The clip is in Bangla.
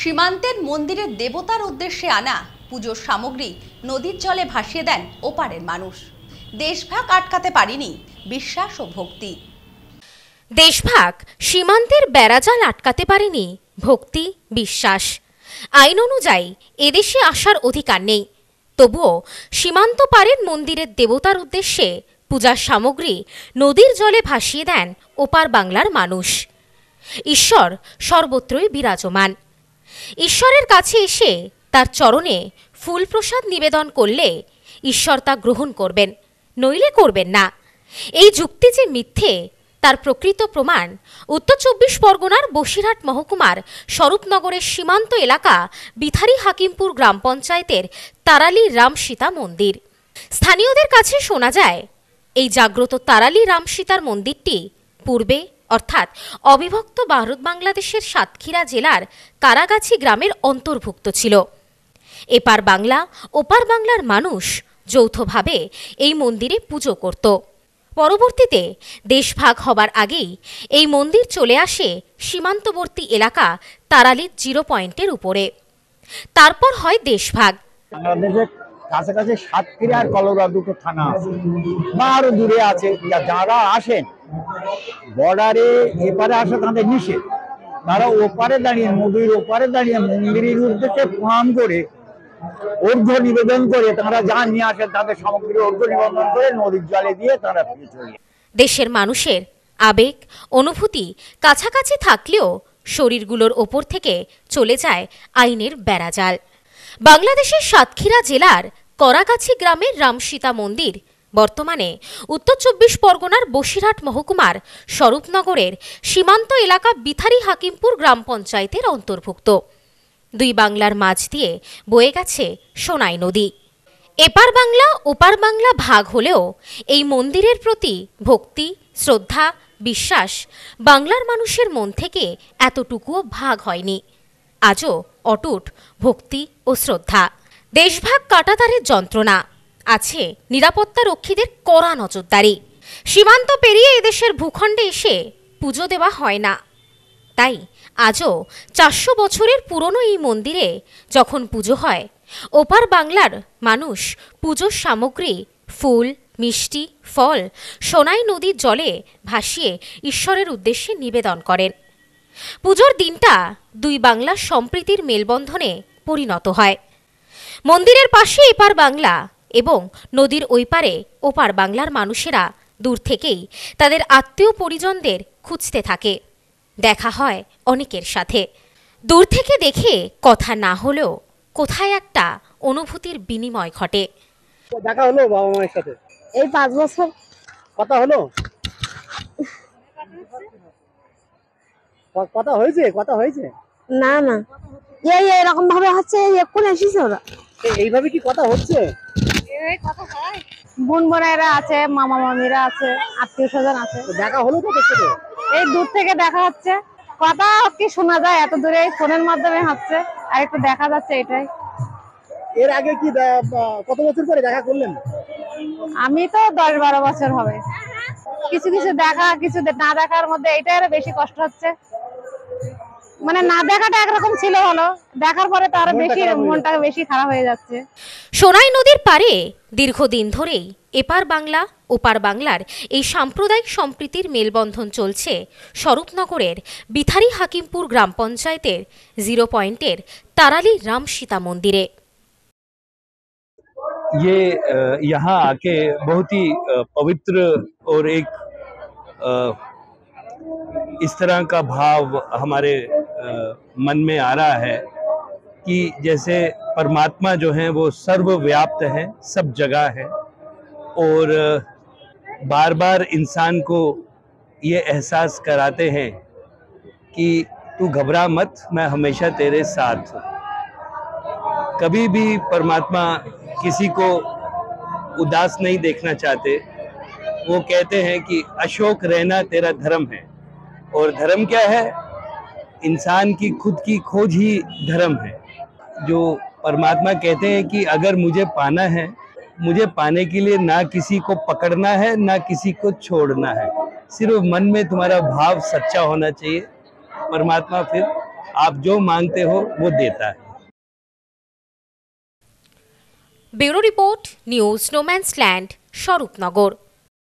সীমান্তের মন্দিরের দেবতার উদ্দেশ্যে আনা পুজোর সামগ্রী নদীর জলে ভাসিয়ে দেন ওপারের মানুষ দেশভাগ আটকাতে পারিনি বিশ্বাস ও ভক্তি দেশভাগ সীমান্তের বেড়াজাল আটকাতে পারেনি ভক্তি বিশ্বাস আইন অনুযায়ী এদেশে আসার অধিকার নেই তবুও সীমান্ত পারের মন্দিরের দেবতার উদ্দেশ্যে পূজার সামগ্রী নদীর জলে ভাসিয়ে দেন ওপার বাংলার মানুষ ঈশ্বর সর্বত্রই বিরাজমান ঈশ্বরের কাছে এসে তার চরণে ফুল প্রসাদ নিবেদন করলে ঈশ্বর তা গ্রহণ করবেন নইলে করবেন না এই যুক্তি যে মিথ্যে তার প্রকৃত প্রমাণ উত্তর চব্বিশ পরগনার বসিরহাট মহকুমার স্বরূপনগরের সীমান্ত এলাকা বিথারি হাকিমপুর গ্রাম পঞ্চায়েতের তারালি রামসীতা মন্দির স্থানীয়দের কাছে শোনা যায় এই জাগ্রত তারালি রামসীতার মন্দিরটি পূর্বে অর্থাৎ অবিভক্ত ভারত বাংলাদেশের সাতক্ষীরা জেলার কারাগাছি গ্রামের অন্তর্ভুক্ত ছিল এপার বাংলা ওপার বাংলার মানুষ যৌথভাবে এই মন্দিরে পুজো করত পরবর্তীতে দেশভাগ হবার আগেই এই মন্দির চলে আসে সীমান্তবর্তী এলাকা তারালির জিরো পয়েন্টের উপরে তারপর হয় দেশভাগ কাছাকাছি সাতক্ষীরা আর কলোরা দুটো থানা আছে বা আরো দূরে আছে যারা আসেন বর্ডারে এপারে আসা তাদের নিষেধ তারা ওপারে দাঁড়িয়ে নদীর ওপারে দাঁড়িয়ে মন্দিরের উদ্দেশ্যে প্রণাম করে অর্ঘ্য নিবেদন করে তারা যা নিয়ে আসে তাদের সামগ্রী অর্ঘ্য নিবেদন করে নদীর জলে দিয়ে তারা ফিরে চলে দেশের মানুষের আবেগ অনুভূতি কাছাকাছি থাকলেও শরীরগুলোর ওপর থেকে চলে যায় আইনের বেড়াজাল বাংলাদেশের সাতক্ষীরা জেলার করাগাছি গ্রামের রামসীতা মন্দির বর্তমানে উত্তর চব্বিশ পরগনার বসিরহাট মহকুমার স্বরূপনগরের সীমান্ত এলাকা বিথারি হাকিমপুর গ্রাম পঞ্চায়েতের অন্তর্ভুক্ত দুই বাংলার মাঝ দিয়ে বয়ে গেছে সোনাই নদী এপার বাংলা ওপার বাংলা ভাগ হলেও এই মন্দিরের প্রতি ভক্তি শ্রদ্ধা বিশ্বাস বাংলার মানুষের মন থেকে এতটুকুও ভাগ হয়নি আজও অটুট ভক্তি ও শ্রদ্ধা দেশভাগ কাটাতারের যন্ত্রণা আছে নিরাপত্তা রক্ষীদের কড়া নজরদারি সীমান্ত পেরিয়ে এদেশের ভূখণ্ডে এসে পুজো দেওয়া হয় না তাই আজও চারশো বছরের পুরনো এই মন্দিরে যখন পুজো হয় ওপার বাংলার মানুষ পুজোর সামগ্রী ফুল মিষ্টি ফল সোনাই নদীর জলে ভাসিয়ে ঈশ্বরের উদ্দেশ্যে নিবেদন করেন পুজোর দিনটা দুই বাংলার সম্প্রীতির মেলবন্ধনে পরিণত হয় মন্দিরের পাশে এপার বাংলা এবং নদীর ওই পারে ওপার বাংলার মানুষেরা দূর থেকেই তাদের আত্মীয় পরিজনদের খুঁজতে থাকে দেখা হয় অনেকের সাথে দূর থেকে দেখে কথা না হলেও কোথায় একটা অনুভূতির বিনিময় ঘটে দেখা হলো বাবা মায়ের সাথে এই পাঁচ বছর কথা হলো কথা হয়েছে কথা হয়েছে না না এই এরকম ভাবে হচ্ছে এখন এসেছে ওরা এইভাবে কি কথা হচ্ছে বোন বোনেরা আছে মামা মামিরা আছে আত্মীয় স্বজন আছে দেখা হলো তো এই দূর থেকে দেখা হচ্ছে কথা কি শোনা যায় এত দূরে ফোনের মাধ্যমে হচ্ছে আর একটু দেখা যাচ্ছে এটাই এর আগে কি কত বছর পরে দেখা করলেন আমি তো দশ বারো বছর হবে কিছু কিছু দেখা কিছু না দেখার মধ্যে এটাই বেশি কষ্ট হচ্ছে মানে সোনাই নদীর পারে দীর্ঘদিন ধরেই এপার বাংলা ওপার বাংলার এই সাম্প্রদায়িক সম্প্রীতির মেলবন্ধন চলছে স্বরূপনগরের বিথারি হাকিমপুর গ্রাম পঞ্চায়েতের জিরো পয়েন্টের তারালি রাম সীতা মন্দিরে ये यहाँ आके बहुत ही पवित्र और एक इस तरह का भाव हमारे मन में आ रहा है कि जैसे परमात्मा जो है वो सर्वव्याप्त हैं सब जगह है और बार बार इंसान को ये एहसास कराते हैं कि तू घबरा मत मैं हमेशा तेरे साथ हूँ कभी भी परमात्मा किसी को उदास नहीं देखना चाहते वो कहते हैं कि अशोक रहना तेरा धर्म है और धर्म क्या है इंसान की खुद की खोज ही धर्म है जो परमात्मा कहते हैं कि अगर मुझे पाना है मुझे पाने के लिए ना किसी को पकड़ना है ना किसी को छोड़ना है सिर्फ मन में तुम्हारा भाव सच्चा होना चाहिए परमात्मा फिर आप जो मांगते हो वो देता है ब्यूरो रिपोर्ट न्यूज स्लैंड लैंड नगर